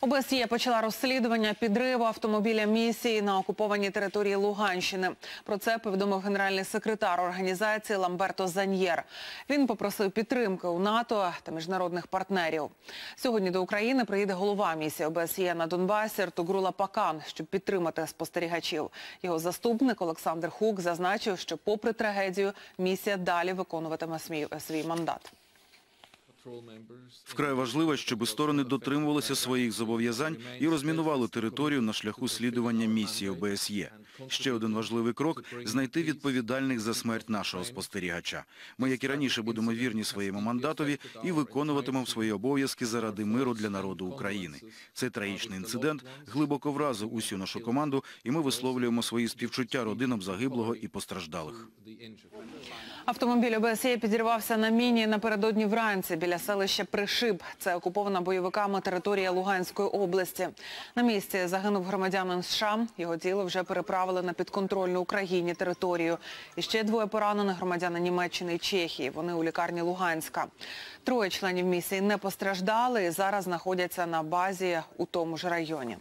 ОБСЄ почала розслідування підриву автомобіля місії на окупованій території Луганщини. Про це повідомив генеральний секретар організації Ламберто Заньєр. Він попросив підтримки у НАТО та міжнародних партнерів. Сьогодні до України приїде голова місії ОБСЄ на Донбасі Ртогрула Пакан, щоб підтримати спостерігачів. Його заступник Олександр Хук зазначив, що попри трагедію місія далі виконуватиме свій мандат. Вкрай важливо, щоб сторони дотримувалися своїх зобов'язань і розмінували територію на шляху слідування місії ОБСЄ. Ще один важливий крок знайти відповідальних за смерть нашого спостерігача. Ми, як і раніше, будемо вірні своєму мандатові і виконуватимемо свої обов'язки заради миру для народу України. Цей трагічний інцидент глибоко вразив усю нашу команду, і ми висловлюємо свої співчуття родинам загиблого і постраждалих. Автомобіль ОБСЄ підірвався на міні напередодні вранці біля селища Пришиб. Це окупована бойовиками територія Луганської області. На місці загинув громадянин США. Його тіло вже переправили на підконтрольну Україні територію. І ще двоє поранених громадяни Німеччини і Чехії. Вони у лікарні Луганська. Троє членів місії не постраждали і зараз знаходяться на базі у тому ж районі.